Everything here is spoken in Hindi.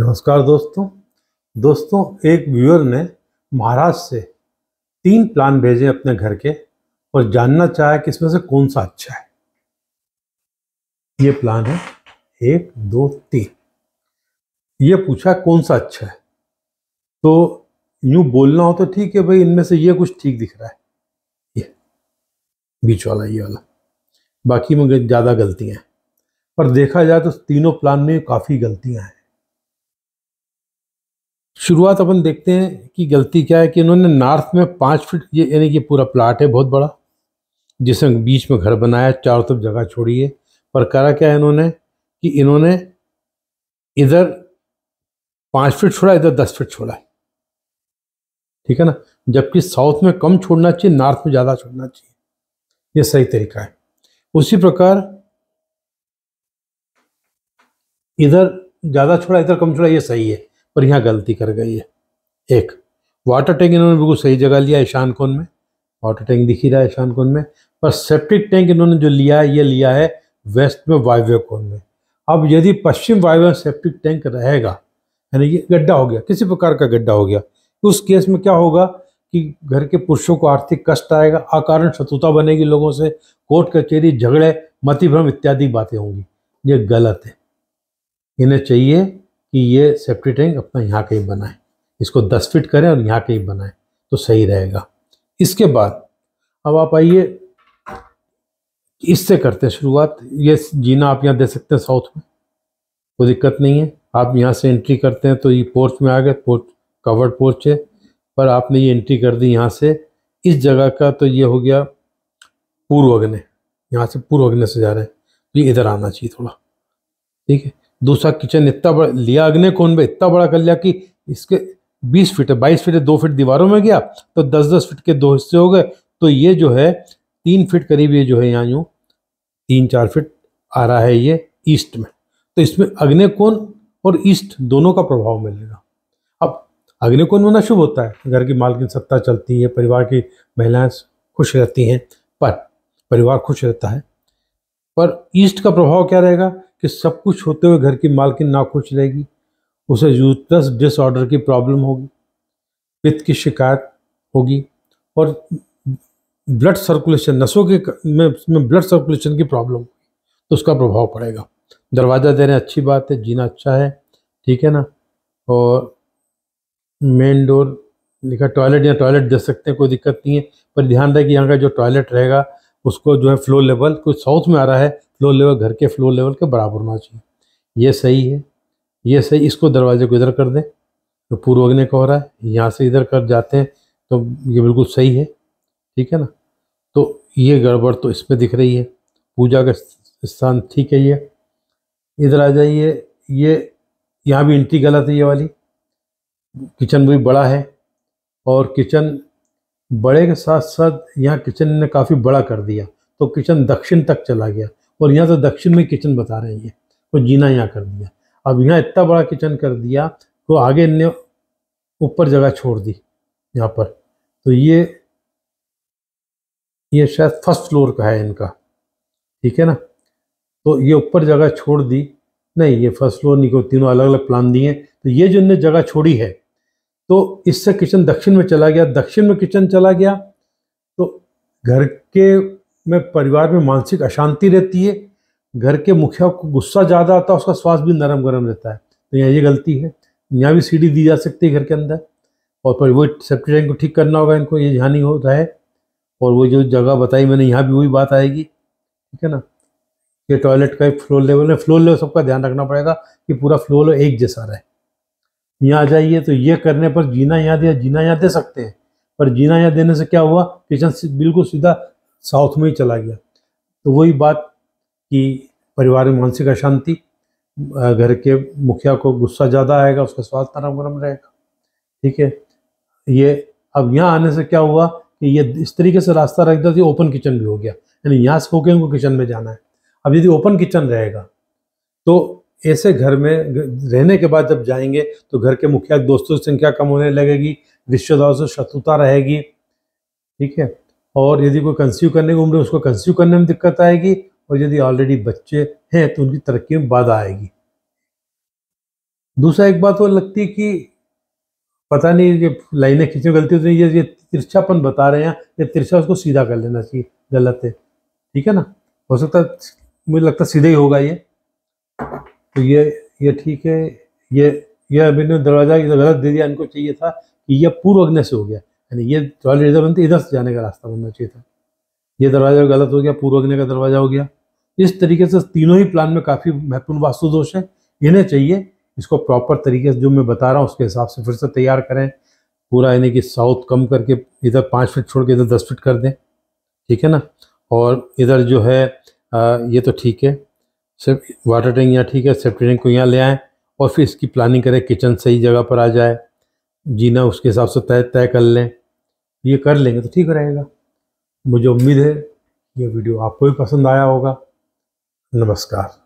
नमस्कार दोस्तों दोस्तों एक व्यूअर ने महाराष्ट्र से तीन प्लान भेजे अपने घर के और जानना चाहे कि इसमें से कौन सा अच्छा है ये प्लान है एक दो तीन ये पूछा कौन सा अच्छा है तो यूं बोलना हो तो ठीक है भाई इनमें से ये कुछ ठीक दिख रहा है ये बीच वाला ये वाला बाकी में ज़्यादा गलतियां हैं पर देखा जाए तो तीनों प्लान में काफ़ी गलतियां हैं शुरुआत अपन देखते हैं कि गलती क्या है कि इन्होंने नॉर्थ में पाँच फीट ये यानी कि पूरा प्लाट है बहुत बड़ा जिसमें बीच में घर बनाया चारों तरफ जगह छोड़ी है पर करा क्या है इन्होंने कि इन्होंने इधर पाँच फीट छोड़ा इधर दस फीट छोड़ा है ठीक है ना जबकि साउथ में कम छोड़ना चाहिए नॉर्थ में ज़्यादा छोड़ना चाहिए ये सही तरीका है उसी प्रकार इधर ज़्यादा छोड़ा इधर कम छोड़ा ये सही है पर यहाँ गलती कर गई है एक वाटर टैंक इन्होंने बिल्कुल सही जगह लिया ईशान कोन में वाटर टैंक दिख ही रहा है ईशान कोन में पर सेप्टिक टैंक इन्होंने जो लिया है ये लिया है वेस्ट में वायव्य कोन में अब यदि पश्चिम वायव्य सेप्टिक टैंक रहेगा यानी ये गड्ढा हो गया किसी प्रकार का गड्ढा हो गया उस केस में क्या होगा कि घर के पुरुषों को आर्थिक कष्ट आएगा अकारण शत्रुता बनेगी लोगों से कोर्ट कचहरी झगड़े मतिभ्रम इत्यादि बातें होंगी ये गलत है इन्हें चाहिए कि ये सेफ्टी टैंक अपना यहाँ कहीं बनाएं इसको दस फिट करें और यहाँ कहीं बनाएं तो सही रहेगा इसके बाद अब आप आइए इससे करते हैं शुरुआत ये जीना आप यहाँ दे सकते हैं साउथ में कोई दिक्कत नहीं है आप यहाँ से एंट्री करते हैं तो ये पोर्च में आ गए पोर्च कवर्ड पोर्च है पर आपने ये एंट्री कर दी यहाँ से इस जगह का तो ये हो गया पूर्व अग्नि यहाँ से पूर्व अग्नि से जा रहे हैं तो ये इधर आना चाहिए थोड़ा ठीक है दूसरा किचन इतना बड़ा लिया अग्नि कोण में इतना बड़ा कर लिया कि इसके बीस फीट बाईस फीट दो फीट दीवारों में गया तो दस दस फीट के दो हिस्से हो गए तो ये जो है तीन फीट करीब ये जो है यहाँ यूँ तीन चार फीट आ रहा है ये ईस्ट में तो इसमें अग्नि कोण और ईस्ट दोनों का प्रभाव मिलेगा अब अग्नि कोण होना शुभ होता है घर की मालकिन सत्ता चलती है परिवार की महिलाएं खुश रहती हैं पर परिवार खुश रहता है पर ईस्ट का प्रभाव क्या रहेगा कि सब कुछ होते हुए घर की मालकिन नाखुश रहेगी उसे यूथलेस डिसऑर्डर की प्रॉब्लम होगी पित्त की शिकायत होगी और ब्लड सर्कुलेशन नसों के में में ब्लड सर्कुलेशन की प्रॉब्लम होगी तो उसका प्रभाव पड़ेगा दरवाज़ा देने अच्छी बात है जीना अच्छा है ठीक है ना और मेन डोर लिखा टॉयलेट या टॉयलेट दे सकते हैं कोई दिक्कत नहीं है पर ध्यान रहे कि यहाँ का जो टॉयलेट रहेगा उसको जो है फ्लो लेवल कोई साउथ में आ रहा है फ्लो लेवल घर के फ्लो लेवल के बराबर होना चाहिए ये सही है ये सही इसको दरवाजे को इधर कर दें तो पूर्व अग्नि का हो रहा है यहाँ से इधर कर जाते हैं तो ये बिल्कुल सही है ठीक है ना तो ये गड़बड़ तो इसमें दिख रही है पूजा का स्थान ठीक है ये इधर आ जाइए ये यहाँ भी इंट्री गलत है ये वाली किचन भी बड़ा है और किचन बड़े के साथ साथ यहाँ किचन ने काफ़ी बड़ा कर दिया तो किचन दक्षिण तक चला गया और यहाँ से दक्षिण में किचन बता रहे हैं ये जीना यहाँ कर दिया अब यहाँ इतना बड़ा किचन कर दिया तो आगे इनने ऊपर जगह छोड़ दी यहाँ पर तो ये ये शायद फर्स्ट फ्लोर का है इनका ठीक है ना तो ये ऊपर जगह छोड़ दी नहीं ये फर्स्ट फ्लोर नहीं को तीनों अलग अलग प्लान दिए तो ये जो इनने जगह छोड़ी है तो इससे किचन दक्षिण में चला गया दक्षिण में किचन चला गया तो घर के में परिवार में मानसिक अशांति रहती है घर के मुखिया को गुस्सा ज़्यादा आता है उसका स्वास्थ्य भी नरम गरम रहता है तो यहाँ ये गलती है यहाँ भी सीढ़ी दी जा सकती है घर के अंदर और पर वो सेफ्टी टैंक को ठीक करना होगा इनको ये यहाँ नहीं हो रहा है और वो जो जगह बताई मैंने यहाँ भी वही बात आएगी ठीक है ना ये टॉयलेट का एक फ्लोर लेवल है फ्लोर लेवल सबका ध्यान रखना पड़ेगा कि पूरा फ्लोर एक जैसा रहे यहाँ आ जाइए तो ये करने पर जीना यहाँ दिया जीना यहाँ दे सकते हैं पर जीना यहाँ देने से क्या हुआ किचन बिल्कुल सीधा साउथ में ही चला गया तो वही बात कि परिवार में मानसिक अशांति घर के मुखिया को गुस्सा ज़्यादा आएगा उसका स्वाद नरम गरम रहेगा ठीक है ये अब यहाँ आने से क्या हुआ कि ये इस तरीके से रास्ता रख दिया ओपन किचन भी हो गया यानी यहाँ से होके उनको किचन में जाना है अब यदि ओपन किचन रहेगा तो ऐसे घर में रहने के बाद जब जाएंगे तो घर के मुखिया दोस्तों की संख्या कम होने लगेगी रिश्तेदारों से शत्रुता रहेगी ठीक है और यदि कोई कंस्यू करने की उम्र है उसको कंस्यू करने में दिक्कत आएगी और यदि ऑलरेडी बच्चे हैं तो उनकी तरक्की में बाधा आएगी दूसरा एक बात वो लगती है कि पता नहीं ये लाइनें खींचने गलती होती है ये तिरछापन बता रहे हैं ये तिरछा उसको सीधा कर लेना चाहिए गलत है ठीक है ना हो सकता है मुझे लगता सीधे ही होगा ये तो ये ये ठीक है ये यह अभिनय दरवाज़ा गलत दे दिया इनको चाहिए था कि यह पूर्व अग्नि से हो गया यानी ये टॉयलेट इधर बनती इधर से जाने का रास्ता बनना चाहिए था ये दरवाज़ा गलत हो गया पूर्व का दरवाज़ा हो गया इस तरीके से तीनों ही प्लान में काफ़ी महत्वपूर्ण वास्तु दोष है इन्हें चाहिए इसको प्रॉपर तरीके से जो मैं बता रहा हूँ उसके हिसाब से फिर से तैयार करें पूरा यानी कि साउथ कम करके इधर पाँच फिट छोड़ के इधर दस फिट कर दें ठीक है ना और इधर जो है आ, ये तो ठीक है सिर्फ वाटर टैंक यहाँ ठीक है सेफ्टी टैंक को यहाँ ले आएँ और फिर इसकी प्लानिंग करें किचन सही जगह पर आ जाए जीना उसके हिसाब से तय तय कर लें ये कर लेंगे तो ठीक रहेगा मुझे उम्मीद है ये वीडियो आपको भी पसंद आया होगा नमस्कार